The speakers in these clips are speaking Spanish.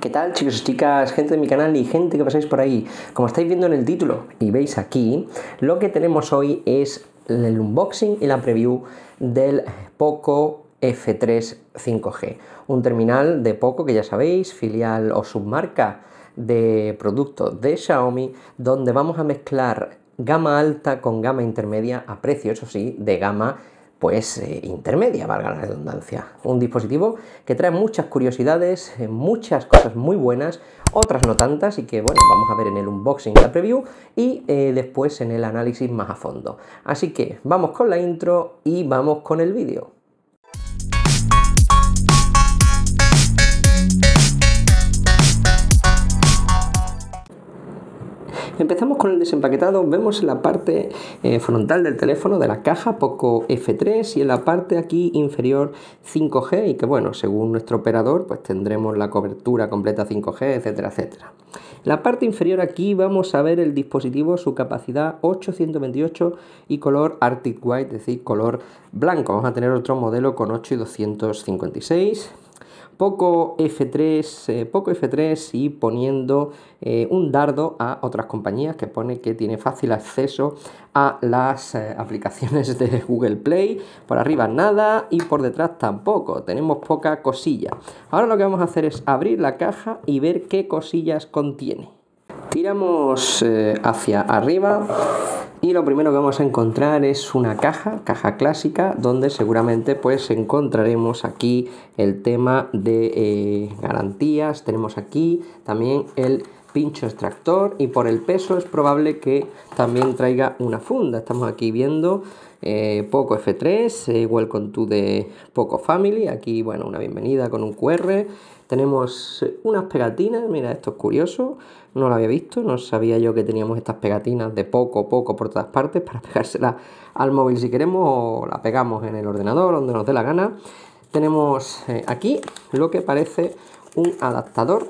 ¿Qué tal chicos y chicas, gente de mi canal y gente que pasáis por ahí? Como estáis viendo en el título y veis aquí, lo que tenemos hoy es el unboxing y la preview del Poco F3 5G, un terminal de Poco que ya sabéis, filial o submarca de producto de Xiaomi, donde vamos a mezclar gama alta con gama intermedia a precio, eso sí, de gama pues eh, intermedia, valga la redundancia. Un dispositivo que trae muchas curiosidades, eh, muchas cosas muy buenas, otras no tantas y que bueno, vamos a ver en el unboxing, la preview y eh, después en el análisis más a fondo. Así que vamos con la intro y vamos con el vídeo. Empezamos con el desempaquetado, vemos en la parte eh, frontal del teléfono de la caja Poco F3 y en la parte aquí inferior 5G y que bueno, según nuestro operador pues tendremos la cobertura completa 5G, etcétera, etcétera. En la parte inferior aquí vamos a ver el dispositivo, su capacidad 828 y color Arctic White, es decir, color blanco. Vamos a tener otro modelo con 8 y 256 poco F3, eh, poco F3 y poniendo eh, un dardo a otras compañías que pone que tiene fácil acceso a las eh, aplicaciones de Google Play. Por arriba nada y por detrás tampoco. Tenemos poca cosilla. Ahora lo que vamos a hacer es abrir la caja y ver qué cosillas contiene. Tiramos eh, hacia arriba y lo primero que vamos a encontrar es una caja, caja clásica, donde seguramente pues encontraremos aquí el tema de eh, garantías, tenemos aquí también el pincho extractor y por el peso es probable que también traiga una funda, estamos aquí viendo eh, Poco F3, igual con tu de Poco Family, aquí bueno una bienvenida con un QR, tenemos eh, unas pegatinas, mira, esto es curioso, no lo había visto, no sabía yo que teníamos estas pegatinas de poco a poco por todas partes para pegárselas al móvil si queremos o la pegamos en el ordenador, donde nos dé la gana. Tenemos eh, aquí lo que parece un adaptador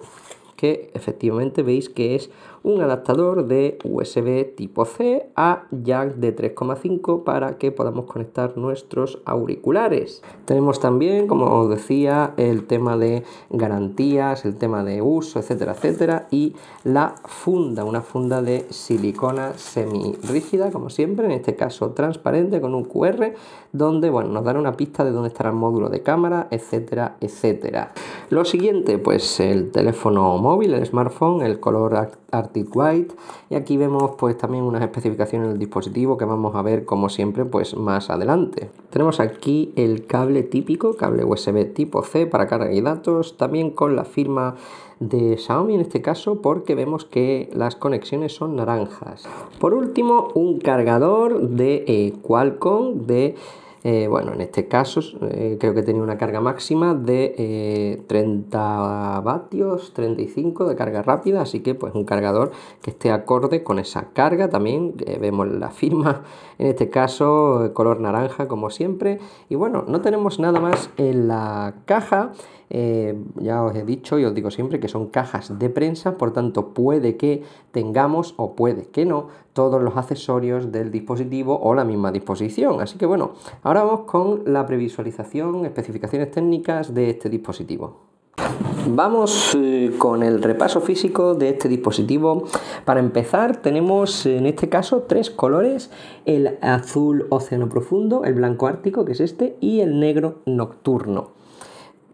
que efectivamente veis que es un adaptador de USB tipo C a jack de 3,5 para que podamos conectar nuestros auriculares. Tenemos también, como os decía, el tema de garantías, el tema de uso, etcétera, etcétera, y la funda, una funda de silicona semi rígida, como siempre, en este caso transparente con un QR donde bueno, nos dará una pista de dónde estará el módulo de cámara, etcétera, etcétera. Lo siguiente, pues el teléfono móvil, el smartphone, el color Arctic White y aquí vemos pues también unas especificaciones del dispositivo que vamos a ver como siempre pues más adelante. Tenemos aquí el cable típico, cable USB tipo C para carga y datos, también con la firma de Xiaomi en este caso porque vemos que las conexiones son naranjas. Por último, un cargador de eh, Qualcomm de eh, bueno, en este caso eh, creo que tenía una carga máxima de 30 eh, vatios, 35 de carga rápida, así que pues un cargador que esté acorde con esa carga. También vemos la firma, en este caso color naranja como siempre. Y bueno, no tenemos nada más en la caja. Eh, ya os he dicho y os digo siempre que son cajas de prensa, por tanto puede que tengamos o puede que no todos los accesorios del dispositivo o la misma disposición. Así que bueno, ahora vamos con la previsualización, especificaciones técnicas de este dispositivo. Vamos eh, con el repaso físico de este dispositivo. Para empezar, tenemos en este caso tres colores: el azul océano profundo, el blanco ártico, que es este, y el negro nocturno.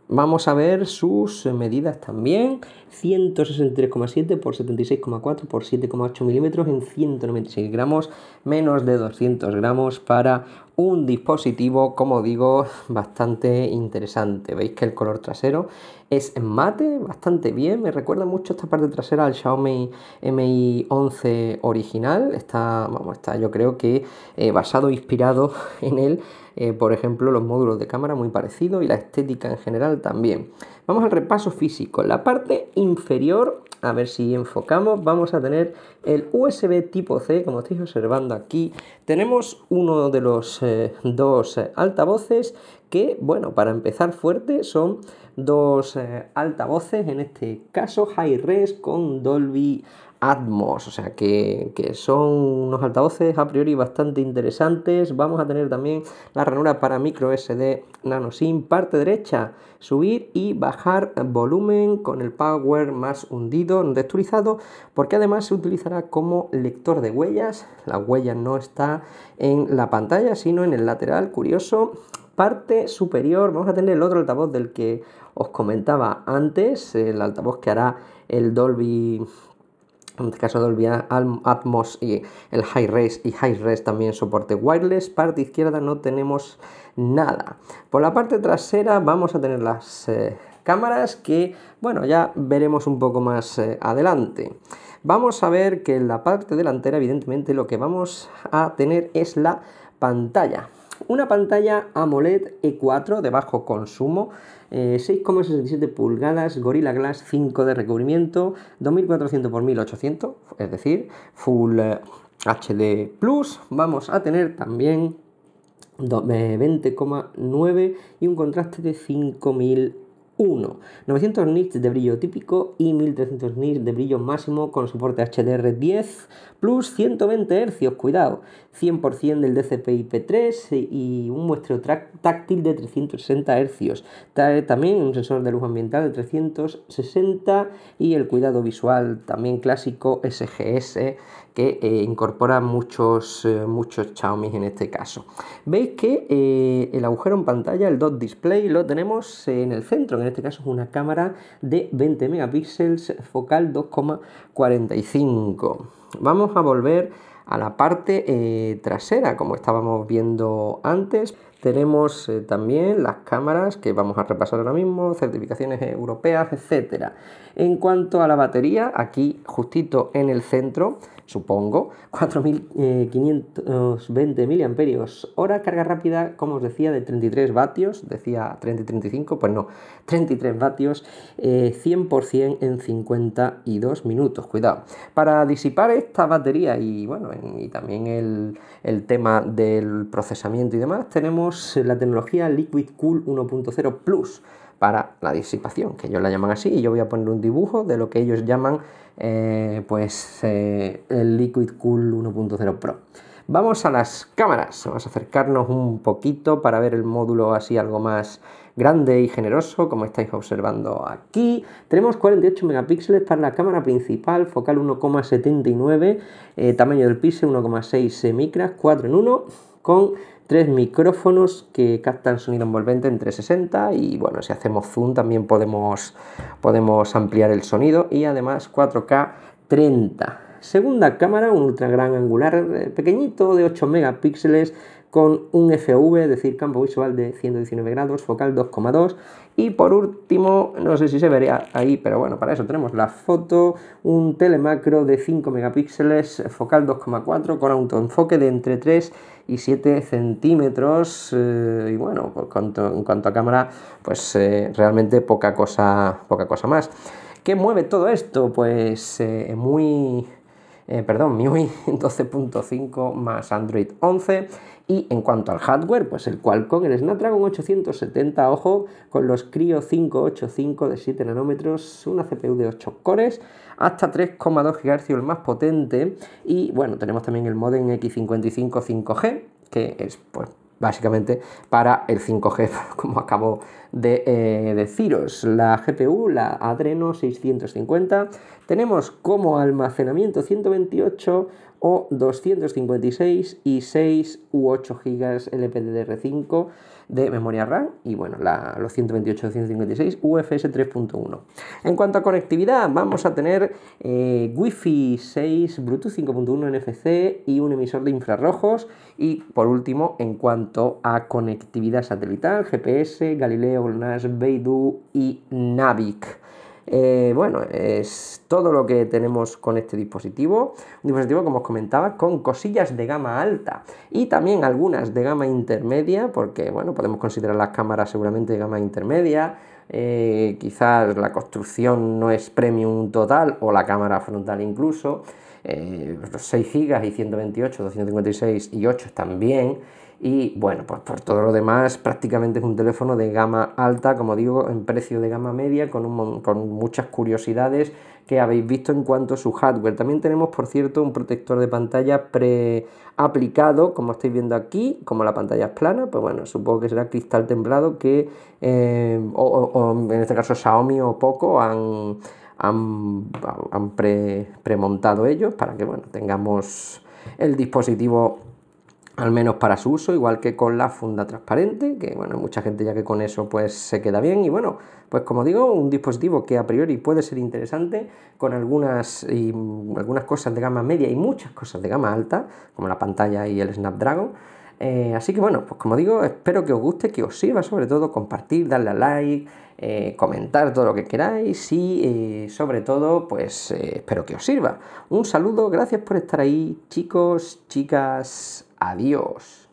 Vamos a ver sus medidas también. 163,7 por 76,4 por 7,8 milímetros en 196 gramos, menos de 200 gramos para un dispositivo, como digo, bastante interesante. Veis que el color trasero es en mate, bastante bien. Me recuerda mucho esta parte trasera al Xiaomi Mi 11 original. Está, vamos, está yo creo que eh, basado, inspirado en él. Eh, por ejemplo, los módulos de cámara muy parecidos y la estética en general también. Vamos al repaso físico. En la parte inferior, a ver si enfocamos, vamos a tener el USB tipo C, como estáis observando aquí. Tenemos uno de los eh, dos eh, altavoces que, bueno, para empezar fuerte son dos altavoces, en este caso high res con Dolby Atmos, o sea que, son unos altavoces a priori bastante interesantes. Vamos a tener también la ranura para micro SD nano SIM, parte derecha, subir y bajar volumen con el power más hundido, texturizado, porque además se utilizará como lector de huellas. La huella no está en la pantalla, sino en el lateral, curioso parte superior vamos a tener el otro altavoz del que os comentaba antes, el altavoz que hará el Dolby en este caso de Dolby Atmos y el High Res y High Res también soporte wireless. Parte izquierda no tenemos nada. Por la parte trasera vamos a tener las eh, cámaras que, bueno, ya veremos un poco más eh, adelante. Vamos a ver que en la parte delantera, evidentemente, lo que vamos a tener es la pantalla. Una pantalla AMOLED E4 de bajo consumo, 6,67 eh, pulgadas, Gorilla Glass 5 de recubrimiento, 2400 x 1800, es decir, Full HD eh, Plus. Vamos a tener también 20,9 eh, y un contraste de 5001, 900 nits de brillo típico y 1300 nits de brillo máximo con soporte HDR10 plus 120 Hz, cuidado, 100% del dcp ip 3 y un muestreo táctil de 360 Hz. También un sensor de luz ambiental de 360 y el cuidado visual también clásico SGS que eh, incorpora muchos, eh, muchos Xiaomi en este caso. Veis que eh, el agujero en pantalla, el dot display, lo tenemos en el centro, en este caso es una cámara de 20 megapíxeles focal 2,45. Vamos a volver a la parte eh, trasera, como estábamos viendo antes. Tenemos eh, también las cámaras que vamos a repasar ahora mismo, certificaciones europeas, etcétera En cuanto a la batería, aquí justito en el centro, supongo, 4.520 mAh, carga rápida, como os decía, de 33 vatios, decía 30-35, pues no, 33 vatios, 100% eh, en 52 minutos, cuidado. Para disipar esta batería y bueno, y también el tema del procesamiento y demás, tenemos la tecnología Liquid Cool 1.0 Plus para la disipación, que ellos la llaman así, y yo voy a poner un dibujo de lo que ellos llaman eh, pues, eh, el Liquid Cool 1.0 Pro. Vamos a las cámaras, vamos a acercarnos un poquito para ver el módulo así algo más grande y generoso, como estáis observando aquí. Tenemos 48 megapíxeles para la cámara principal, focal 1,79, eh, tamaño del píxel 1,6 micras, 4 en 1, con tres micrófonos que captan sonido envolvente en 360 y bueno, si hacemos zoom también podemos, podemos ampliar el sonido y además 4K 30. Segunda cámara, un ultra gran angular eh, pequeñito de 8 megapíxeles con un FV, es decir, campo visual de 119 grados, focal 2,2. Y por último, no sé si se vería ahí, pero bueno, para eso tenemos la foto, un telemacro de 5 megapíxeles, focal 2,4, con autoenfoque de entre 3 y 7 centímetros. Eh, y bueno, pues cuanto, en cuanto a cámara, pues eh, realmente poca cosa, poca cosa más. ¿Qué mueve todo esto? Pues es eh, muy, eh, perdón, MIUI 12.5 más Android 11. Y en cuanto al hardware, pues el Qualcomm, el Snapdragon 870, ojo, con los Cryo 585 de 7 nanómetros, una CPU de 8 cores, hasta 3,2 GHz el más potente. Y bueno, tenemos también el modem X55 5G, que es pues básicamente para el 5G, como acabo de eh, deciros. La GPU, la Adreno 650, tenemos como almacenamiento 128 o 256 y 6 u 8 GB LPDDR5 de memoria RAM y bueno, la, los 128 256 UFS 3.1. En cuanto a conectividad, vamos a tener eh, Wifi Wi-Fi 6, Bluetooth 5.1 NFC y un emisor de infrarrojos. Y por último, en cuanto a conectividad satelital, GPS, Galileo, GLONASS, Beidou y Navic. Eh, bueno, es todo lo que tenemos con este dispositivo. Un dispositivo, como os comentaba, con cosillas de gama alta y también algunas de gama intermedia, porque bueno, podemos considerar las cámaras seguramente de gama intermedia. Eh, quizás la construcción no es premium total o la cámara frontal incluso. Eh, 6 GB y 128, 256 y 8 también y bueno, pues por todo lo demás prácticamente es un teléfono de gama alta, como digo, en precio de gama media, con, con muchas curiosidades que habéis visto en cuanto a su hardware. También tenemos, por cierto, un protector de pantalla pre-aplicado como estáis viendo aquí, como la pantalla es plana, pues bueno, supongo que será cristal templado que, eh, o, en este caso Xiaomi o Poco han, han, pre, premontado ellos para que, bueno, tengamos el dispositivo al menos para su uso, igual que con la funda transparente, que bueno, mucha gente ya que con eso pues se queda bien y bueno, pues como digo, un dispositivo que a priori puede ser interesante con algunas, y, algunas cosas de gama media y muchas cosas de gama alta, como la pantalla y el Snapdragon. Eh, así que bueno, pues como digo, espero que os guste, que os sirva sobre todo compartir, darle a like, eh, comentar todo lo que queráis y eh, sobre todo pues espero que os sirva. Un saludo, gracias por estar ahí chicos, chicas, Adiós.